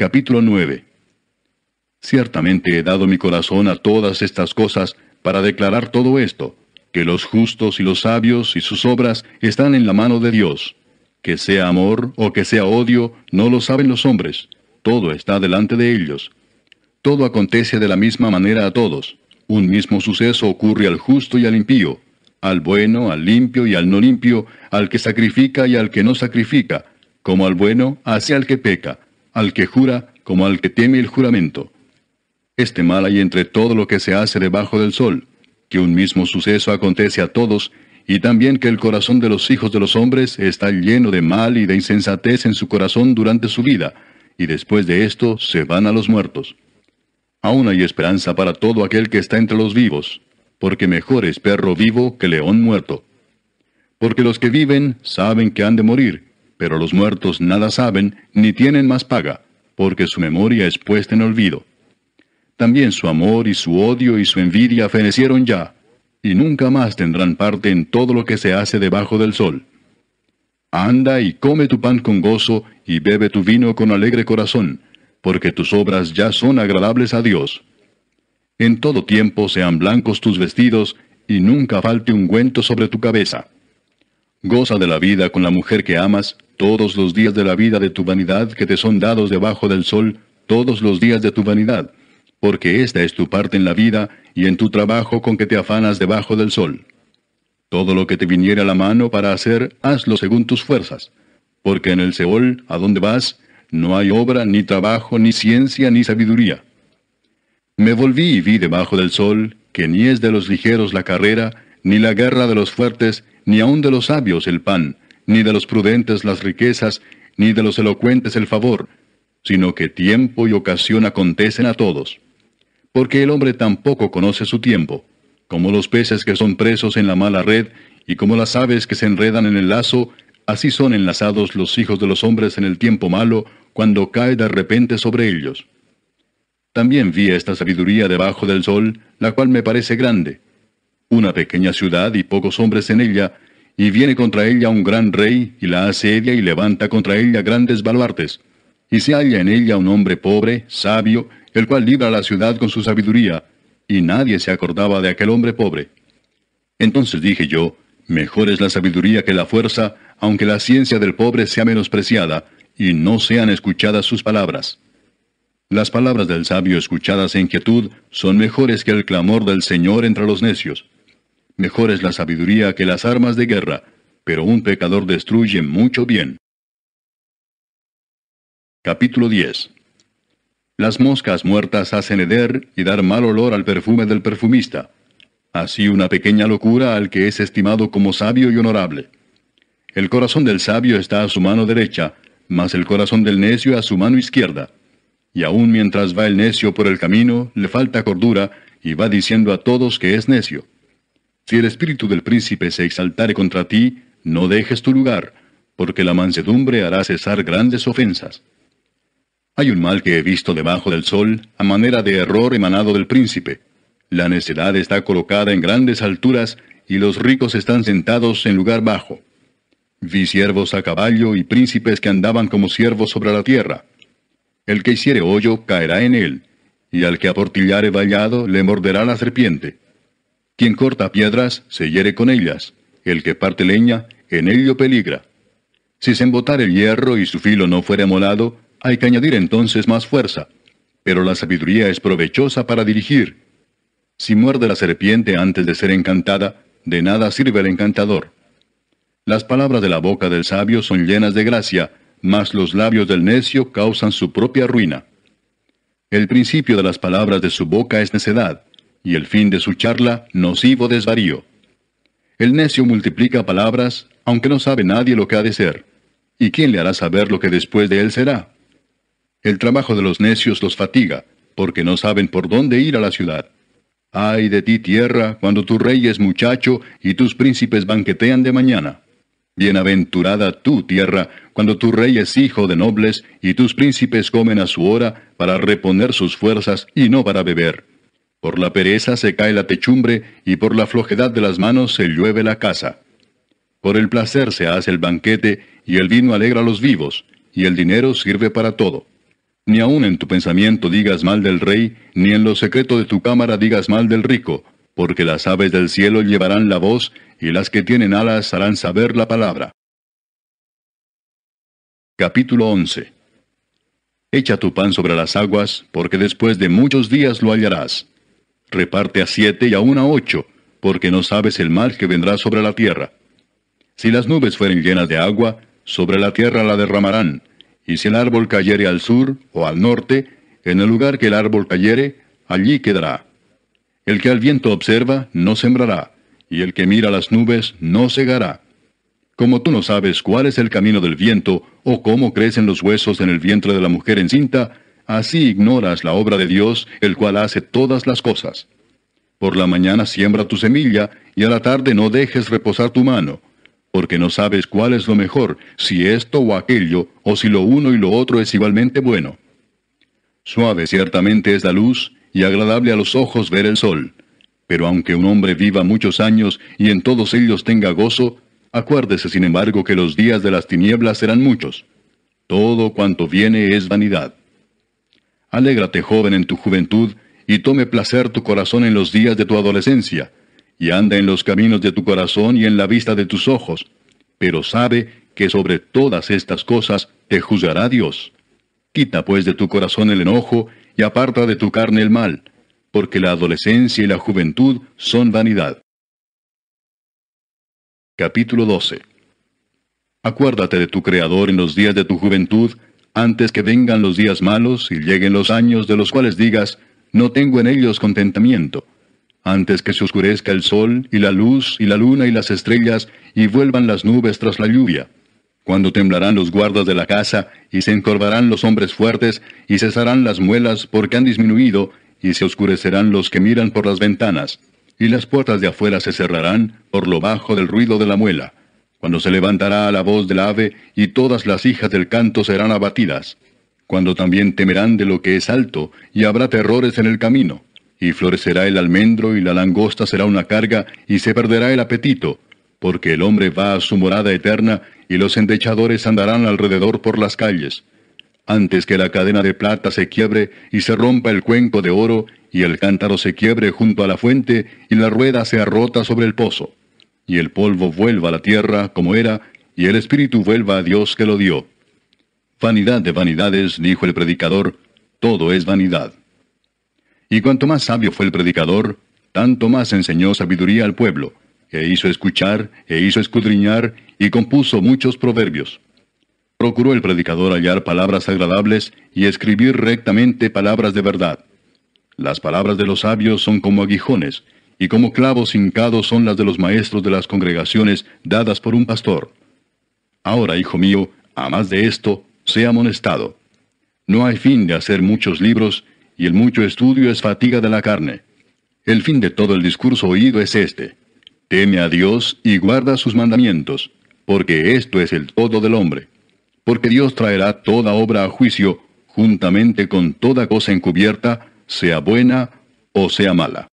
Capítulo 9 Ciertamente he dado mi corazón a todas estas cosas para declarar todo esto, que los justos y los sabios y sus obras están en la mano de Dios. Que sea amor o que sea odio, no lo saben los hombres, todo está delante de ellos. Todo acontece de la misma manera a todos. Un mismo suceso ocurre al justo y al impío, al bueno, al limpio y al no limpio, al que sacrifica y al que no sacrifica, como al bueno hacia al que peca al que jura como al que teme el juramento. Este mal hay entre todo lo que se hace debajo del sol, que un mismo suceso acontece a todos, y también que el corazón de los hijos de los hombres está lleno de mal y de insensatez en su corazón durante su vida, y después de esto se van a los muertos. Aún hay esperanza para todo aquel que está entre los vivos, porque mejor es perro vivo que león muerto. Porque los que viven saben que han de morir, pero los muertos nada saben ni tienen más paga, porque su memoria es puesta en olvido. También su amor y su odio y su envidia fenecieron ya, y nunca más tendrán parte en todo lo que se hace debajo del sol. Anda y come tu pan con gozo y bebe tu vino con alegre corazón, porque tus obras ya son agradables a Dios. En todo tiempo sean blancos tus vestidos, y nunca falte ungüento sobre tu cabeza. Goza de la vida con la mujer que amas, todos los días de la vida de tu vanidad que te son dados debajo del sol, todos los días de tu vanidad, porque esta es tu parte en la vida y en tu trabajo con que te afanas debajo del sol. Todo lo que te viniera a la mano para hacer, hazlo según tus fuerzas, porque en el Seol, a donde vas, no hay obra, ni trabajo, ni ciencia, ni sabiduría. Me volví y vi debajo del sol, que ni es de los ligeros la carrera, ni la guerra de los fuertes, ni aun de los sabios el pan, ni de los prudentes las riquezas, ni de los elocuentes el favor, sino que tiempo y ocasión acontecen a todos. Porque el hombre tampoco conoce su tiempo, como los peces que son presos en la mala red, y como las aves que se enredan en el lazo, así son enlazados los hijos de los hombres en el tiempo malo, cuando cae de repente sobre ellos. También vi esta sabiduría debajo del sol, la cual me parece grande. Una pequeña ciudad y pocos hombres en ella, y viene contra ella un gran rey, y la asedia y levanta contra ella grandes baluartes. Y se halla en ella un hombre pobre, sabio, el cual libra la ciudad con su sabiduría, y nadie se acordaba de aquel hombre pobre. Entonces dije yo, mejor es la sabiduría que la fuerza, aunque la ciencia del pobre sea menospreciada, y no sean escuchadas sus palabras. Las palabras del sabio escuchadas en quietud son mejores que el clamor del Señor entre los necios. Mejor es la sabiduría que las armas de guerra, pero un pecador destruye mucho bien. Capítulo 10 Las moscas muertas hacen heder y dar mal olor al perfume del perfumista. Así una pequeña locura al que es estimado como sabio y honorable. El corazón del sabio está a su mano derecha, mas el corazón del necio a su mano izquierda. Y aun mientras va el necio por el camino, le falta cordura, y va diciendo a todos que es necio. Si el espíritu del príncipe se exaltare contra ti, no dejes tu lugar, porque la mansedumbre hará cesar grandes ofensas. Hay un mal que he visto debajo del sol, a manera de error emanado del príncipe. La necedad está colocada en grandes alturas, y los ricos están sentados en lugar bajo. Vi siervos a caballo y príncipes que andaban como siervos sobre la tierra. El que hiciere hoyo caerá en él, y al que aportillare vallado le morderá la serpiente. Quien corta piedras, se hiere con ellas. El que parte leña, en ello peligra. Si se embotara el hierro y su filo no fuera molado, hay que añadir entonces más fuerza. Pero la sabiduría es provechosa para dirigir. Si muerde la serpiente antes de ser encantada, de nada sirve el encantador. Las palabras de la boca del sabio son llenas de gracia, mas los labios del necio causan su propia ruina. El principio de las palabras de su boca es necedad, y el fin de su charla, nocivo desvarío. El necio multiplica palabras, aunque no sabe nadie lo que ha de ser. ¿Y quién le hará saber lo que después de él será? El trabajo de los necios los fatiga, porque no saben por dónde ir a la ciudad. Ay de ti tierra, cuando tu rey es muchacho y tus príncipes banquetean de mañana. Bienaventurada tú tierra, cuando tu rey es hijo de nobles y tus príncipes comen a su hora para reponer sus fuerzas y no para beber. Por la pereza se cae la techumbre y por la flojedad de las manos se llueve la casa. Por el placer se hace el banquete y el vino alegra a los vivos y el dinero sirve para todo. Ni aun en tu pensamiento digas mal del rey, ni en lo secreto de tu cámara digas mal del rico, porque las aves del cielo llevarán la voz y las que tienen alas harán saber la palabra. Capítulo 11 Echa tu pan sobre las aguas, porque después de muchos días lo hallarás reparte a siete y aún a ocho, porque no sabes el mal que vendrá sobre la tierra. Si las nubes fueren llenas de agua, sobre la tierra la derramarán, y si el árbol cayere al sur o al norte, en el lugar que el árbol cayere, allí quedará. El que al viento observa, no sembrará, y el que mira las nubes, no cegará. Como tú no sabes cuál es el camino del viento, o cómo crecen los huesos en el vientre de la mujer encinta, Así ignoras la obra de Dios, el cual hace todas las cosas. Por la mañana siembra tu semilla, y a la tarde no dejes reposar tu mano, porque no sabes cuál es lo mejor, si esto o aquello, o si lo uno y lo otro es igualmente bueno. Suave ciertamente es la luz, y agradable a los ojos ver el sol. Pero aunque un hombre viva muchos años y en todos ellos tenga gozo, acuérdese sin embargo que los días de las tinieblas serán muchos. Todo cuanto viene es vanidad. Alégrate, joven, en tu juventud, y tome placer tu corazón en los días de tu adolescencia, y anda en los caminos de tu corazón y en la vista de tus ojos, pero sabe que sobre todas estas cosas te juzgará Dios. Quita pues de tu corazón el enojo, y aparta de tu carne el mal, porque la adolescencia y la juventud son vanidad. Capítulo 12 Acuérdate de tu Creador en los días de tu juventud, antes que vengan los días malos y lleguen los años de los cuales digas, no tengo en ellos contentamiento, antes que se oscurezca el sol y la luz y la luna y las estrellas y vuelvan las nubes tras la lluvia, cuando temblarán los guardas de la casa y se encorvarán los hombres fuertes y cesarán las muelas porque han disminuido y se oscurecerán los que miran por las ventanas, y las puertas de afuera se cerrarán por lo bajo del ruido de la muela cuando se levantará la voz del ave, y todas las hijas del canto serán abatidas, cuando también temerán de lo que es alto, y habrá terrores en el camino, y florecerá el almendro, y la langosta será una carga, y se perderá el apetito, porque el hombre va a su morada eterna, y los endechadores andarán alrededor por las calles. Antes que la cadena de plata se quiebre, y se rompa el cuenco de oro, y el cántaro se quiebre junto a la fuente, y la rueda sea rota sobre el pozo y el polvo vuelva a la tierra como era, y el espíritu vuelva a Dios que lo dio. Vanidad de vanidades, dijo el predicador, todo es vanidad. Y cuanto más sabio fue el predicador, tanto más enseñó sabiduría al pueblo, e hizo escuchar, e hizo escudriñar, y compuso muchos proverbios. Procuró el predicador hallar palabras agradables y escribir rectamente palabras de verdad. Las palabras de los sabios son como aguijones, y como clavos hincados son las de los maestros de las congregaciones dadas por un pastor. Ahora, hijo mío, a más de esto, sea amonestado. No hay fin de hacer muchos libros, y el mucho estudio es fatiga de la carne. El fin de todo el discurso oído es este. Teme a Dios y guarda sus mandamientos, porque esto es el todo del hombre. Porque Dios traerá toda obra a juicio, juntamente con toda cosa encubierta, sea buena o sea mala.